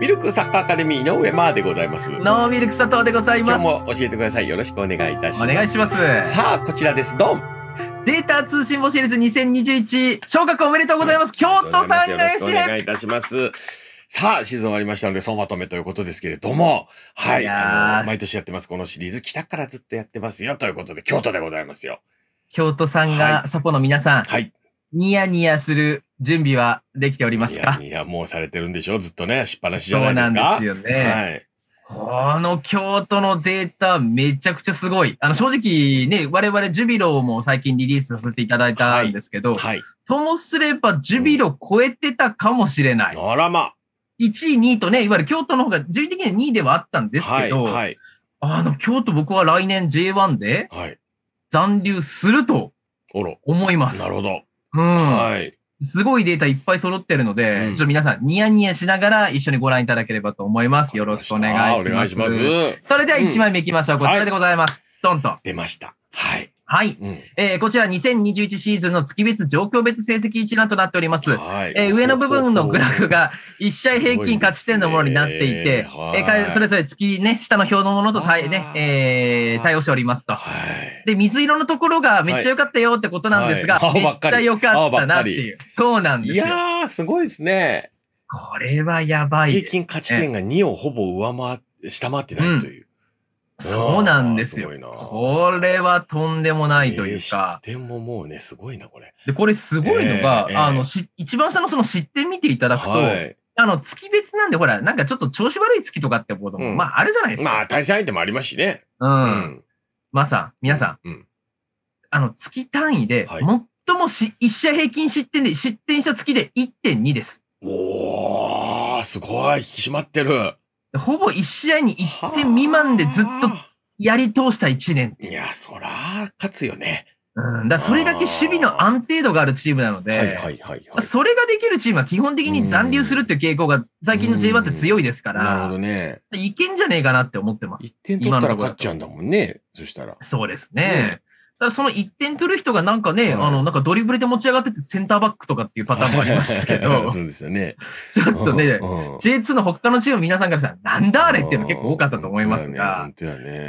ミルクサッカーアカデミーの上までございます。ノーミルク佐藤でございます。今日も教えてください。よろしくお願いいたします。お願いします。さあ、こちらです。ドンデータ通信簿シリーズ2021、昇格おめでとうございます。京都さんがよろしくお願いいたします。さあ、シーズン終わりましたので、総まとめということですけれども、はい。いあの毎年やってます、このシリーズ。北からずっとやってますよ、ということで、京都でございますよ。京都さんが、はい、サポの皆さん、はい、ニヤニヤする準備はできておりますかいや、もうされてるんでしょずっとね、しっぱなしじゃないですか。そうなんですよね。はい。この京都のデータめちゃくちゃすごい。あの、正直ね、我々ジュビロも最近リリースさせていただいたんですけど、はいはい、ともすればジュビロ超えてたかもしれない。うん、あらま。1位、2位とね、いわゆる京都の方が順位的には2位ではあったんですけど、はい、はい、あの、京都僕は来年 J1 で残留すると思います。なるほど。うん。はい。すごいデータいっぱい揃ってるので、うん、ちょっと皆さんニヤニヤしながら一緒にご覧いただければと思います。よろしくお願いします。お願いします。それでは1枚目いきましょう。こちらでございます。うん、ドンと。出ました。はい。はい、うん、えー、こちら2021シーズンの月別状況別成績一覧となっております。はいえー、上の部分のグラフが1試合平均勝ち点のものになっていて、い、ね、えー、それぞれ月ね、下の表のものと対,、ねえー、対応しておりますと、はい。で、水色のところがめっちゃ良かったよってことなんですが、はいはい、めっちゃ良かったなっていう。そうなんですよ。いやー、すごいですね。これはやばい平均価値点が2をほぼ上回、下回ってないという。うん そうなんですよ。すこれはとんでもないというか。えー、ももうね、すごいな、これ。で、これすごいのが、えー、あの、し、一番下のその知ってみていただくと、あの、月別なんで、ほら、なんかちょっと調子悪い月とかってことも、うん、まあ、あるじゃないですか。まあ、対戦相手もありますしね。うん。うん、まあさ、皆さん、うん、あの、月単位で、最もし、一社1平均失点で、失点した月で1.2です。おー、すごい、引き締まってる。ほぼ1試合に1点未満でずっとやり通した1年いや、そら、勝つよね。うん、だそれだけ守備の安定度があるチームなので、それができるチームは基本的に残留するっていう傾向が最近の J1 って強いですから、なるほどね。いけんじゃねえかなって思ってます。1点取ったら勝っちゃうんだもんね、そしたら。そうですね。ねだその1点取る人がなんかね、あの、なんかドリブルで持ち上がっててセンターバックとかっていうパターンもありましたけど、そうですよね。ちょっとね、J2 の他のチーム皆さんからしたら、なんだあれっていうの結構多かったと思いますが、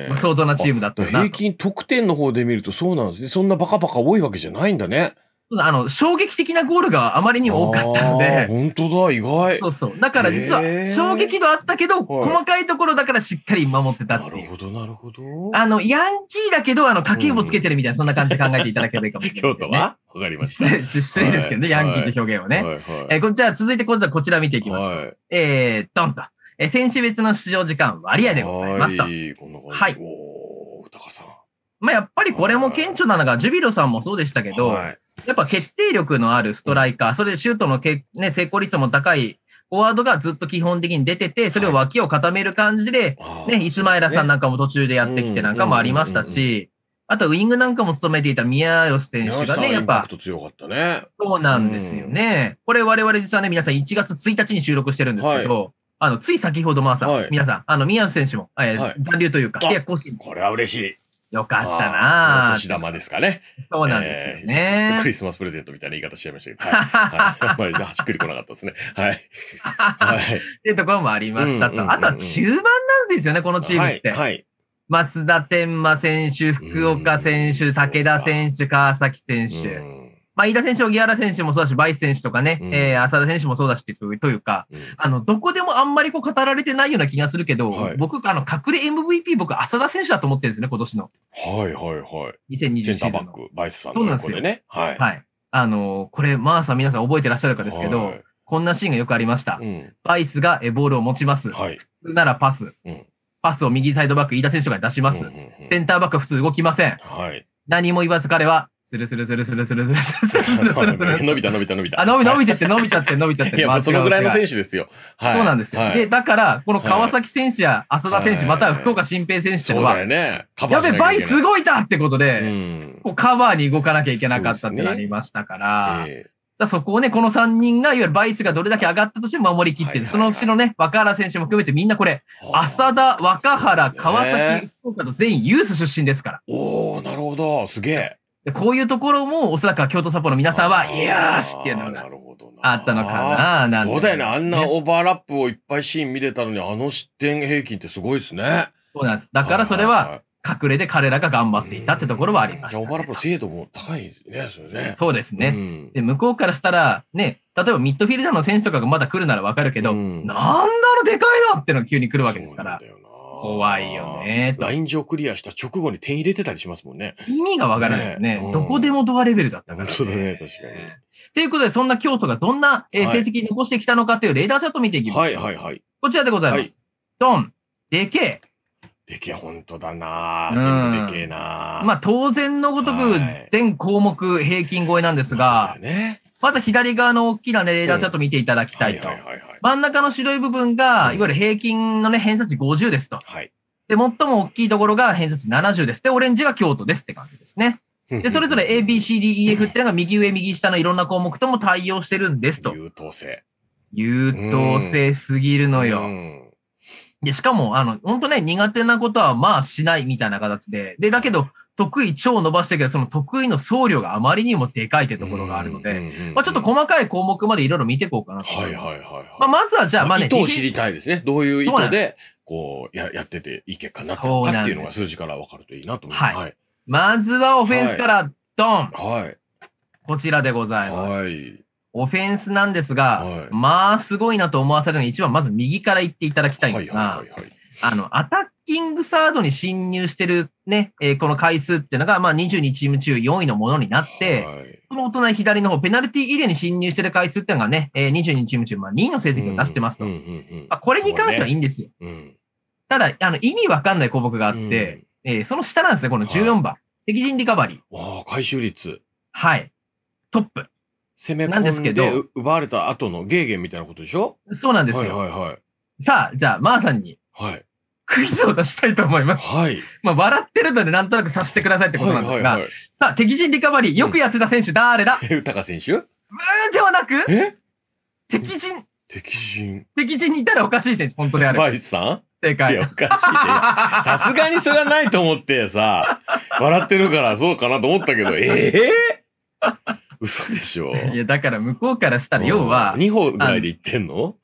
まあ、相当なチームだったな。平均得点の方で見るとそうなんですね。そんなバカバカ多いわけじゃないんだね。あの、衝撃的なゴールがあまりにも多かったので。本当だ、意外。そうそう。だから実は、衝撃度あったけど、細かいところだからしっかり守ってたっていう。なるほど、なるほど。あの、ヤンキーだけど、あの、家計簿つけてるみたいな、そんな感じで考えていただければいいかもしれない、京都はわかりました。失礼ですけどね、ヤンキーって表現をね。はいえー、じゃあ、続いて今度はこちら見ていきましょう。はい、えー、ドンと。え選手別の出場時間割合でございますと。はい、おー、高さん。まあ、やっぱりこれも顕著なのが、ジュビロさんもそうでしたけど、はいやっぱ決定力のあるストライカー、それでシュートのけ、ね、成功率も高いフォワードがずっと基本的に出てて、それを脇を固める感じで、ね、イスマイラさんなんかも途中でやってきてなんかもありましたし、あとウイングなんかも務めていた宮吉選手がね、やっぱ、そうなんですよね。これ我々実はね、皆さん1月1日に収録してるんですけど、あの、つい先ほど、まあさ皆さん、あの、宮吉選手も、え残留というか、契約更新。これは嬉しい。よかったなお年玉ですかね。そうなんですよね、えー、クリスマスプレゼントみたいな言い方しちゃいましたけど。はい。あまりじゃしっくりこなかったですね。はい。はい。っていうところもありましたと。あとは中盤なんですよね、このチームって。はい。はい、松田天馬選手、福岡選手、武田選手、川崎選手。まあ、飯田選手、荻原選手もそうだし、バイス選手とかね、うん、えー、浅田選手もそうだしというか、うん、あの、どこでもあんまりこう語られてないような気がするけど、はい、僕、あの、隠れ MVP、僕、浅田選手だと思ってるんですね、今年の。はいはいはい。2020年。センターバック、バイスさんの、ね、そうなんですよ。ね、はい。はい。あのー、これ、マーさん皆さん覚えてらっしゃるかですけど、はい、こんなシーンがよくありました。うん、バイスがボールを持ちます。はい、普通ならパス。うんパスを右サイドバック、飯田選手が出します。うんうんうん、センターバックは普通動きません。はい、何も言わず彼はするするするするする伸びた伸びた伸びた。伸び伸びてって伸びちゃって伸びちゃって。そのぐらいの選手ですよ。うなんですよ。で、だから、この川崎選手や浅田選手、または福岡新平選手ってのは、やべ、バイすごいだってことで、こうカバーに動かなきゃいけなかったってなりましたから、だそこをね、この3人が、いわゆるバイスがどれだけ上がったとしても守りきって、そのうちのね、若原選手も含めてみんなこれ、浅田、若原、川崎、福岡と全員ユース出身ですから。おおなるほど。すげえ。こういうところも、おそらくは京都札幌の皆さんは、いやーしっていうのがあったのかな、なんそうだよね。あんなオーバーラップをいっぱいシーン見れたのに、あの失点平均ってすごいですね。そうなんです。だからそれは、隠れで彼らが頑張っていたってところはありました、ね。オーバーラップの精度も高いですね、そね。そうですね、うん、で。向こうからしたら、ね、例えばミッドフィルダーの選手とかがまだ来るならわかるけど、うん、なんだろ、でかいなってのが急に来るわけですから。そうなんだよな怖いよね。ライン上クリアした直後に点入れてたりしますもんね。意味がわからないですね。ねうん、どこでもドアレベルだったから、ね。そうだね、確かに。ということで、そんな京都がどんな成績残してきたのかというレーダーチャット見ていきます。はいはいはい。こちらでございます。ド、ン、でけえ。でけえ、本当だな、うん、全部でけえなまあ当然のごとく全項目平均超えなんですが、ね、まず左側の大きな、ね、レーダーちょっと見ていただきたいと。真ん中の白い部分が、いわゆる平均の、ね、偏差値50ですと。はい、で、最も大きいところが偏差値70です。で、オレンジが京都ですって感じですね。で、それぞれ A、B、C、D、E、F っていうのが右上、右下のいろんな項目とも対応してるんですと。優等生。優等生すぎるのよ。で、しかも、あの、本当ね、苦手なことはまあしないみたいな形で。で、だけど、得意超伸ばしてるけど、その得意の送料があまりにもでかいってところがあるので、まあちょっと細かい項目までいろいろ見ていこうかなとはいはいはい、はい、まあまずはじゃあ、まあね。意図を知りたいですね。どういう意図で、こうや、やってていい結果になったかっていうのが数字から分かるといいなと思います。はい。まずはオフェンスからドン、はい、こちらでございます。はい。オフェンスなんですが、はい、まあすごいなと思わせるのに、一番まず右から言っていただきたいんですが、はいあの、アタックキングサードに侵入してるね、えー、この回数っていうのが、まあ、22チーム中4位のものになって、はい、この大隣左の方、ペナルティーエリアに侵入してる回数っていうのがね、えー、22チーム中、まあ、2位の成績を出してますと。あ、これに関してはいいんですよ。ねうん、ただ、あの、意味わかんない項目があって、うん、えー、その下なんですね、この14番。はい、敵陣リカバリー。わあ、回収率。はい。トップ。攻め込んで奪われた後のゲーゲンみたいなことでしょそうなんですよ。はいはいはい、さあ、じゃあ、マーさんに。はい。クイズを出したいと思います。はい。まあ、笑ってるので、なんとなく察してくださいってことなんですが、はいはいはい、さあ、敵陣リカバリー、よくやってた選手、誰だえ、豊選手うん、ではなく、え敵陣。敵陣。敵陣にいたらおかしい選手、本当であれバイスさん正解。いや、おかしい さすがにそれはないと思ってさ、笑ってるからそうかなと思ったけど、ええー、嘘でしょいや、だから向こうからしたら、要は。2歩ぐらいで行ってんの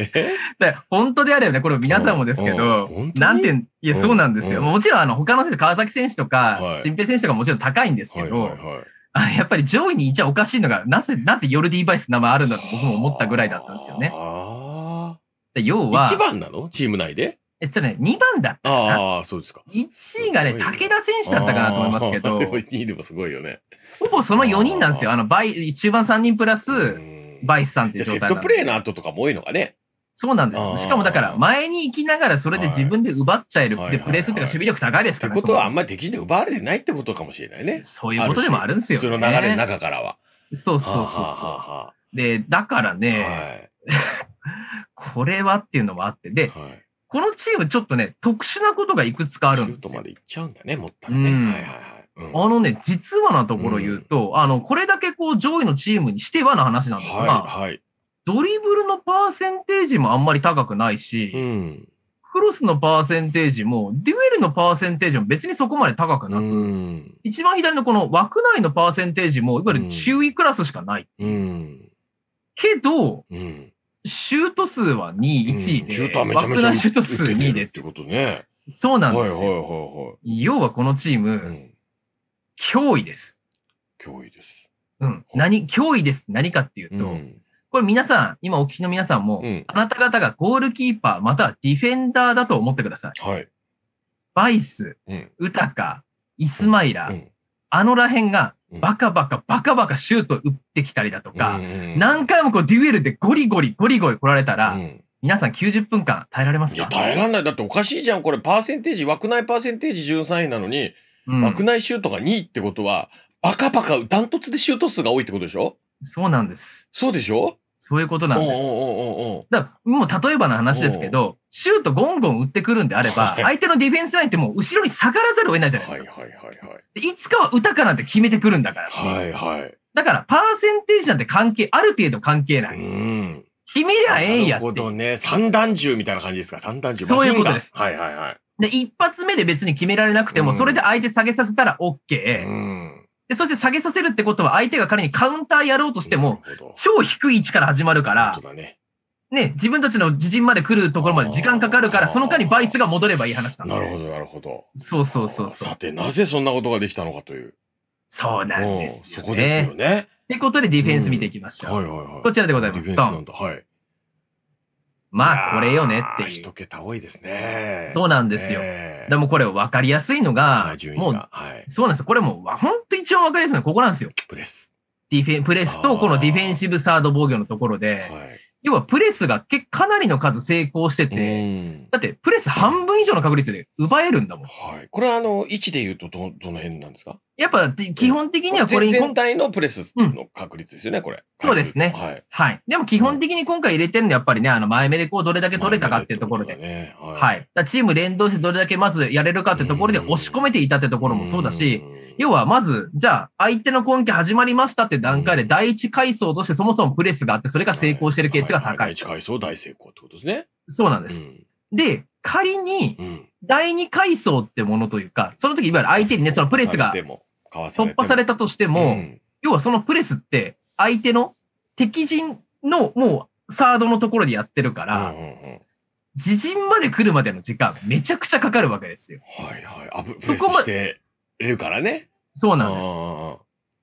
本当であればね、これ皆さんもですけど、なんて、いや、そうなんですよ。もちろん、あの、他の選手、川崎選手とか、新平選手とかもちろん高いんですけど、あやっぱり上位にいちゃおかしいのが、なぜ、なぜヨルディ・バイスの名前あるんだと僕も思ったぐらいだったんですよね。で要は。1番なのチーム内でえっとね、2番だったかな。ああ、そうですか。1位がね、武田選手だったかなと思いますけど。でも位でもすごいよね。ほぼその4人なんですよ。あの、倍、中盤3人プラス、バイスさんっていう状態セットプレーの後とかも多いのがね。そうなんですしかもだから、前に行きながらそれで自分で奪っちゃえる。って、プレーすっていうか、守備力高いですから、ね。ってことは、あんまり敵で奪われてないってことかもしれないね。そういうことでもあるんですよ、ね。普通の流れの中からは。そうそうそうそう。で、だからね、はい、これはっていうのもあって、で、はい、このチームちょっとね、特殊なことがいくつかあるんですよ。シュートまで行っちゃうんだね、もったいね。うん、はいはいはい。あのね、実はなところ言うと、うん、あの、これだけこう上位のチームにしてはの話なんですが、はいはい、ドリブルのパーセンテージもあんまり高くないし、うん、クロスのパーセンテージも、デュエルのパーセンテージも別にそこまで高くなく、うん、一番左のこの枠内のパーセンテージも、いわゆる注意クラスしかないうん。けど、シュート数は2位、1位で、シュートシュート数2位で。ってことね。そうなんですよ。はいはいはい、要はこのチーム、脅威です。脅威です。うん。何、脅威です。何かっていうと、うん、これ皆さん、今お聞きの皆さんも、うん、あなた方がゴールキーパー、またはディフェンダーだと思ってください。はい。バイス、ウタカ、イスマイラ、うん、あのらへんが、バカバカ、バカバカシュート打ってきたりだとか、うん、何回もこうデュエルでゴリゴリ、ゴリゴリ来られたら、皆さん90分間耐えられますかいや、耐えられない。だっておかしいじゃん。これ、パーセンテージ、枠内パーセンテージ13位なのに、枠内シュートが2位ってことは、バカバカ、ダントツでシュート数が多いってことでしょそうなんです。そうでしょそういうことなんです。だからもう例えばの話ですけど、シュートゴンゴン打ってくるんであれば、相手のディフェンスラインってもう後ろに下がらざるを得ないじゃないですか。はいはいはいはい、いつかは打たかなんて決めてくるんだから。はいはい、だから、パーセンテージなんて関係、ある程度関係ない。うん決めりゃええんやって。なるほどね。三段銃みたいな感じですか。三段銃。そういうことです。はいはいはい。で、一発目で別に決められなくても、うん、それで相手下げさせたら OK。うんで、そして下げさせるってことは、相手が彼にカウンターやろうとしても、超低い位置から始まるから、ね、自分たちの自陣まで来るところまで時間かかるから、その間にバイスが戻ればいい話なんだ、ね、なるほど、なるほど。そうそうそうそう。さて、なぜそんなことができたのかという。そうなんです、ね、そこですよね。ってことでディフェンス見ていきましょう。うんはいはいはい、こちらでございます。ディフェンスなんだ。はい。まあこれよねっていう。一桁多いですね。そうなんですよ。えー、でもこれ分かりやすいのが、がもう、はい、そうなんですよ。これも本当一番分かりやすいのはここなんですよ。プレス。ディフェプレスとこのディフェンシブサード防御のところで、はい、要はプレスがかなりの数成功してて、だってプレス半分以上の確率で奪えるんだもん。はい、これはあの、位置で言うとど、どの辺なんですかやっぱ基本的にはこれに全体のプレスの確率ですよね、うん、これ。そうですね、はい。はい。でも基本的に今回入れてるのはやっぱりね、あの前目でこうどれだけ取れたかっていうところで。ね、はい。はい、チーム連動してどれだけまずやれるかっていうところで押し込めていたってところもそうだし、要はまず、じゃあ相手の根拠始まりましたって段階で第一階層としてそもそもプレスがあって、それが成功してるケースが高い。はいはい、第一階層大成功ってことですね。そうなんです。で、仮に、第二階層ってものというか、その時いわゆる相手にね、そのプレスが、突破されたとしても、うん、要はそのプレスって相手の敵陣のもうサードのところでやってるから、うんうん自陣まで来るまでの時間、めちゃくちゃかかるわけですよ。はいはい。あ、プレスしてるからね。そうなんで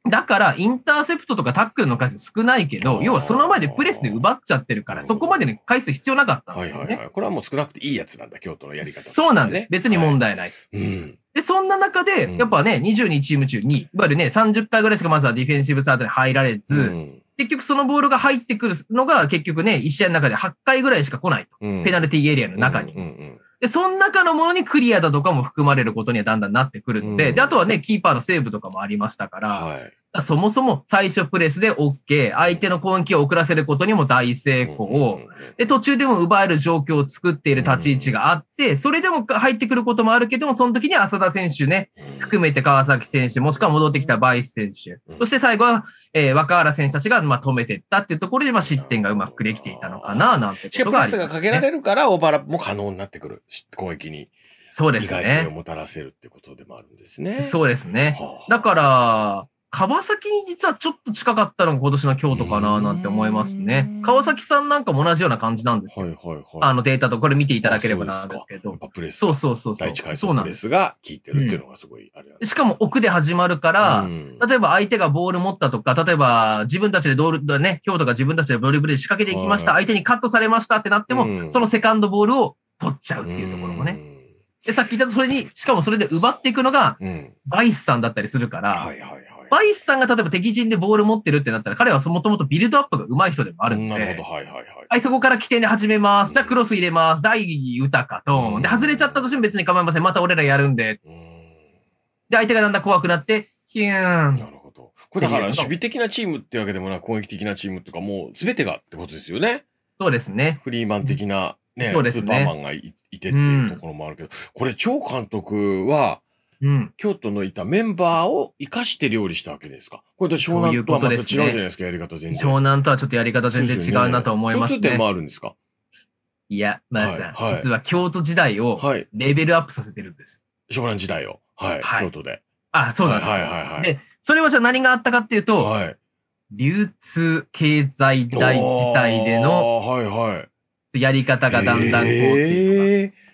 す。だから、インターセプトとかタックルの回数少ないけど、要はその前でプレスで奪っちゃってるから、そこまでの回数必要なかったんですよね。はいはいはい、これはもう少なくていいやつなんだ、京都のやり方、ね、そうなんです。別に問題ない。はい、うんで、そんな中で、やっぱね、22チーム中に、いわゆるね、30回ぐらいしかまずはディフェンシブサードに入られず、うん、結局そのボールが入ってくるのが、結局ね、1試合の中で8回ぐらいしか来ないと。うん、ペナルティーエリアの中に。うん、で、その中のものにクリアだとかも含まれることにはだんだんなってくるんで、で、あとはね、キーパーのセーブとかもありましたから、はいそもそも最初プレスで OK、相手の攻撃を遅らせることにも大成功、で途中でも奪える状況を作っている立ち位置があって、それでも入ってくることもあるけども、その時に浅田選手ね、含めて川崎選手、もしくは戻ってきたバイス選手、そして最後は、えー、若原選手たちがまあ止めていったっていうところで、まあ、失点がうまくできていたのかな、なんてことがあね、プレスがかけられるから、オーバーラップも可能になってくる、攻撃に。そうですね。意外性をもたらせるってことでもあるんですね。そうですね。はあ、だから、川崎に実はちょっと近かったのが今年の京都かななんて思いますね。川崎さんなんかも同じような感じなんですよ。はいはいはい、あのデータとこれ見ていただければなんですけど。プレスそうそうそう第一回プレスが効いてるっていうのがすごいあれ、うん、しかも奥で始まるから、例えば相手がボール持ったとか、例えば自分たちでドール、ね、京都が自分たちでドリブルで仕掛けていきました、はい、相手にカットされましたってなっても、そのセカンドボールを取っちゃうっていうところもね。で、さっき言ったそれに、しかもそれで奪っていくのが、バイスさんだったりするから、はいはいバイスさんが例えば敵陣でボール持ってるってなったら、彼はもともとビルドアップが上手い人でもあるんで、はいはいはい。はい、そこから起点で始めます。じゃあクロス入れます。第2歌かと。で、外れちゃったとしても別に構いません。また俺らやるんで。で、相手がだんだん怖くなって、ヒューン。なるほど。これだから守備的なチームってわけでもなく、攻撃的なチームとか、もう全てがってことですよね。そうですね。フリーマン的な、ね、ねスーパーマンがいてっていうところもあるけど、これ、張監督は、うん、京都のいたメンバーを生かして料理したわけですか。これと湘南とはまた違うじゃないですか、やり方全然。湘南とはちょっとやり方全然違うなと思いますね。共通あんいや、まあさ、はい、実は京都時代をレベルアップさせてるんです。湘南時代を。はい。京都で。あ、そうなんです、はいはいはいで、それはじゃあ何があったかっていうと、はい、流通経済大時代での、はいはい。やり方がだんだんこうっていうのが。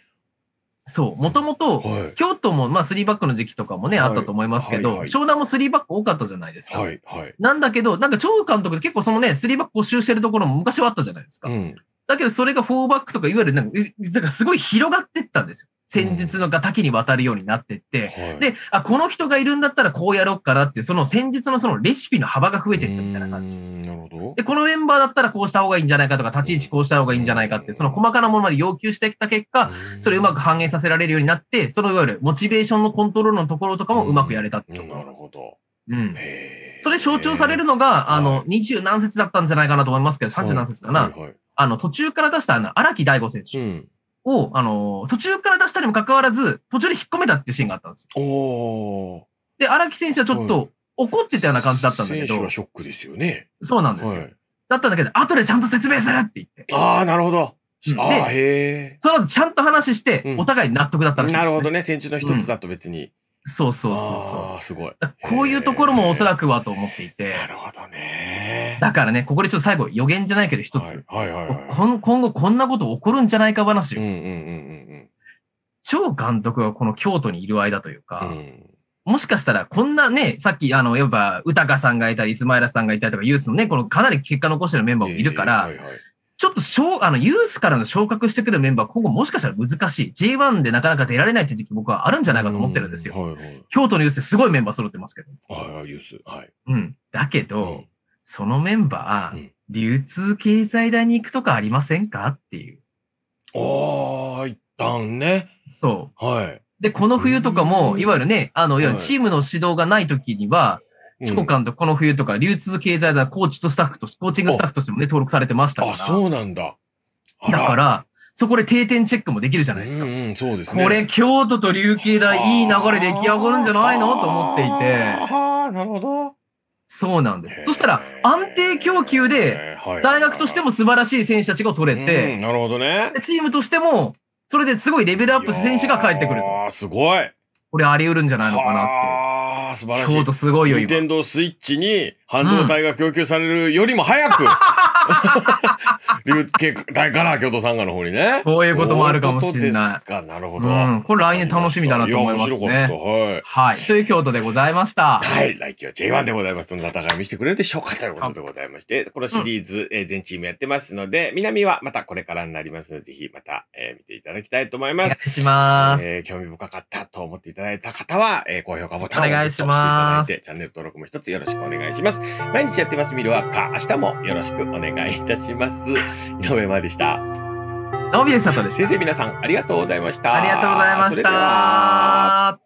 そう、もともと、京都も、まあ、3バックの時期とかもね、はい、あったと思いますけど、はいはい、湘南も3バック多かったじゃないですか。はいはい、なんだけど、なんか、張監督結構そのね、3バック募集してるところも昔はあったじゃないですか。うん、だけど、それが4バックとか、いわゆるなんか、なんかすごい広がってったんですよ。戦術のが多岐にわたるようになってって、はい、であ、この人がいるんだったらこうやろうかなってその戦術のそのレシピの幅が増えていったみたいな感じ。なるほど。で、このメンバーだったらこうした方がいいんじゃないかとか、立ち位置こうした方がいいんじゃないかって、その細かなものまで要求してきた結果、それをうまく反映させられるようになって、そのいわゆるモチベーションのコントロールのところとかもうまくやれたってなるほど。うん。それ象徴されるのが、あの、二十何節だったんじゃないかなと思いますけど、三十何節かな。はいはい、あの、途中から出したあの、荒木大吾選手。うんを、あの、途中から出したにもかかわらず、途中で引っ込めたっていうシーンがあったんですよ。おで、荒木選手はちょっと怒ってたような感じだったんだけど。選手はショックですよね。そうなんですよ。はい、だったんだけど、後でちゃんと説明するって言って。ああ、なるほど。うん、ああ、へえ。その後ちゃんと話して、お互い納得だったらしい、ねうん、なるほどね。戦中の一つだと別に。そうそうそうそう。すごい。こういうところもおそらくはと思っていて。なるほどね。だからね、ここでちょっと最後、予言じゃないけど一つ、はいはいはい今。今後こんなこと起こるんじゃないか話よ。うんうんうんうん。超監督がこの京都にいる間というか、うん、もしかしたらこんなね、さっき、あの、やっぱ、歌香さんがいたり、イスマイラさんがいたりとか、ユースのね、このかなり結果残してるメンバーもいるから、えーはいはいちょっと小、あの、ユースからの昇格してくるメンバー、今後もしかしたら難しい。J1 でなかなか出られないって時期僕はあるんじゃないかと思ってるんですよ。はいはい、京都のユースってすごいメンバー揃ってますけど。はい、ユース。はい。うん。だけど、うん、そのメンバー、うん、流通経済大に行くとかありませんかっていう。ああ、一旦ね。そう。はい。で、この冬とかも、いわゆるね、あの、いわゆるチームの指導がない時には、チョコカンとこの冬とか、流通経済だ、コーチとスタッフとコーチングスタッフとしてもね、登録されてましたから。あ、そうなんだ。だから、そこで定点チェックもできるじゃないですか。うん、そうですね。これ、京都と琉球大、いい流れ出来上がるんじゃないのと思っていて。ああ、なるほど。そうなんです。そしたら、安定供給で、大学としても素晴らしい選手たちが取れて、なるほどね。チームとしても、それですごいレベルアップ選手が帰ってくると。ああ、すごい。これあり得るんじゃないのかなって。あ、素晴らしい。京都すごいよ、今。電動スイッチに半導体が供給されるよりも早く、流系大から京都参加の方にね。そういうこともあるかもしれない。なるほど、うん。これ来年楽しみだなと思いますね。はい。はい。という京都でございました。はい。来季は J1 でございます。どんな戦い見せてくれるでしょうかということでございまして、このシリーズ、え、うん、全チームやってますので、南はまたこれからになりますので、ぜひまた、えー、見ていただきたいと思います。お願いします。えー、興味深かったと思っていただいた方は、えー、高評価ボタンをお願いします。チャンネル登録も一つよろしくお願いします。毎日やってます、ミルワーカー。明日もよろしくお願いします。願いいたします。井上真でした。直美でした。先生皆さんありがとうございました。ありがとうございました。